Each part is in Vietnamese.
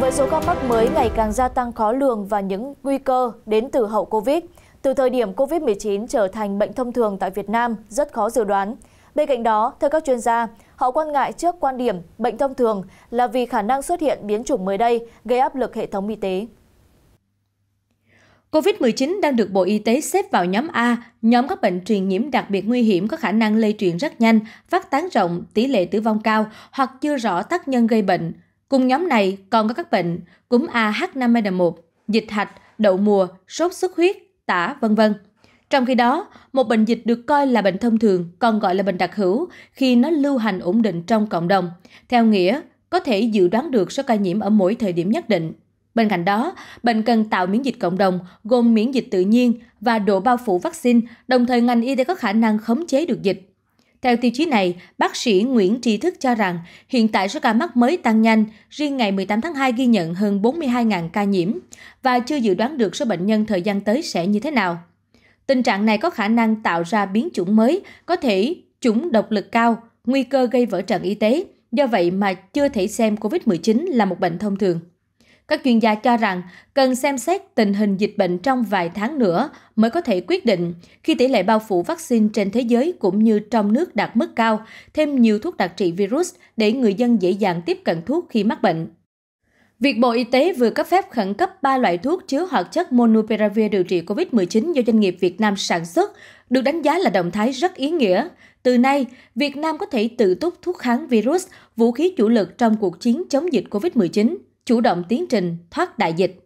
Với số ca mắc mới ngày càng gia tăng khó lường và những nguy cơ đến từ hậu Covid, từ thời điểm Covid-19 trở thành bệnh thông thường tại Việt Nam rất khó dự đoán. Bên cạnh đó, theo các chuyên gia, họ quan ngại trước quan điểm bệnh thông thường là vì khả năng xuất hiện biến chủng mới đây gây áp lực hệ thống y tế. COVID-19 đang được Bộ Y tế xếp vào nhóm A, nhóm các bệnh truyền nhiễm đặc biệt nguy hiểm có khả năng lây truyền rất nhanh, phát tán rộng, tỷ lệ tử vong cao hoặc chưa rõ tác nhân gây bệnh. Cùng nhóm này còn có các bệnh cúm AH5N1, dịch hạch, đậu mùa, sốt xuất huyết, tả, vân vân. Trong khi đó, một bệnh dịch được coi là bệnh thông thường, còn gọi là bệnh đặc hữu, khi nó lưu hành ổn định trong cộng đồng, theo nghĩa có thể dự đoán được số ca nhiễm ở mỗi thời điểm nhất định. Bên cạnh đó, bệnh cần tạo miễn dịch cộng đồng, gồm miễn dịch tự nhiên và độ bao phủ vaccine, đồng thời ngành y tế có khả năng khống chế được dịch. Theo tiêu chí này, bác sĩ Nguyễn Tri Thức cho rằng hiện tại số ca mắc mới tăng nhanh, riêng ngày 18 tháng 2 ghi nhận hơn 42.000 ca nhiễm và chưa dự đoán được số bệnh nhân thời gian tới sẽ như thế nào. Tình trạng này có khả năng tạo ra biến chủng mới, có thể chủng độc lực cao, nguy cơ gây vỡ trận y tế, do vậy mà chưa thể xem COVID-19 là một bệnh thông thường các chuyên gia cho rằng cần xem xét tình hình dịch bệnh trong vài tháng nữa mới có thể quyết định khi tỷ lệ bao phủ vaccine trên thế giới cũng như trong nước đạt mức cao, thêm nhiều thuốc đặc trị virus để người dân dễ dàng tiếp cận thuốc khi mắc bệnh. Việc Bộ Y tế vừa cấp phép khẩn cấp 3 loại thuốc chứa hoạt chất monopiravir điều trị COVID-19 do doanh nghiệp Việt Nam sản xuất được đánh giá là động thái rất ý nghĩa. Từ nay, Việt Nam có thể tự túc thuốc kháng virus, vũ khí chủ lực trong cuộc chiến chống dịch COVID-19 chủ động tiến trình thoát đại dịch.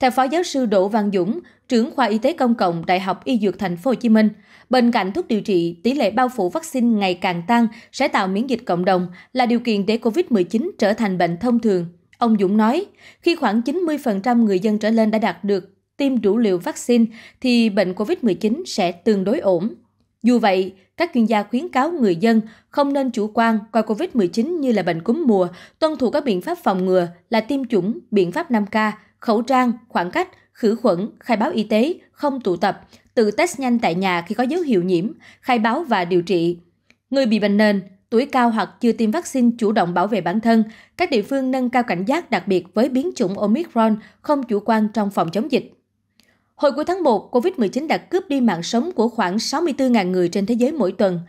Theo Phó Giáo sư Đỗ Văn Dũng, trưởng khoa Y tế công cộng Đại học Y Dược Thành phố Hồ Chí Minh, bên cạnh thuốc điều trị, tỷ lệ bao phủ vaccine ngày càng tăng sẽ tạo miễn dịch cộng đồng là điều kiện để COVID-19 trở thành bệnh thông thường. Ông Dũng nói, khi khoảng 90% người dân trở lên đã đạt được tiêm đủ liều vaccine thì bệnh COVID-19 sẽ tương đối ổn dù vậy các chuyên gia khuyến cáo người dân không nên chủ quan coi covid 19 như là bệnh cúm mùa tuân thủ các biện pháp phòng ngừa là tiêm chủng biện pháp năm k khẩu trang khoảng cách khử khuẩn khai báo y tế không tụ tập tự test nhanh tại nhà khi có dấu hiệu nhiễm khai báo và điều trị người bị bệnh nền tuổi cao hoặc chưa tiêm vaccine chủ động bảo vệ bản thân, các địa phương nâng cao cảnh giác đặc biệt với biến chủng Omicron không chủ quan trong phòng chống dịch. Hồi cuối tháng 1, COVID-19 đã cướp đi mạng sống của khoảng 64.000 người trên thế giới mỗi tuần.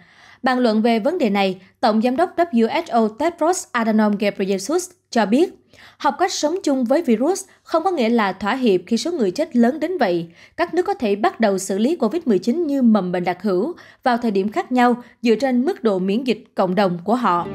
Bàn luận về vấn đề này, Tổng Giám đốc WHO Tedros Adhanom Ghebreyesus cho biết, học cách sống chung với virus không có nghĩa là thỏa hiệp khi số người chết lớn đến vậy. Các nước có thể bắt đầu xử lý COVID-19 như mầm bệnh đặc hữu vào thời điểm khác nhau dựa trên mức độ miễn dịch cộng đồng của họ.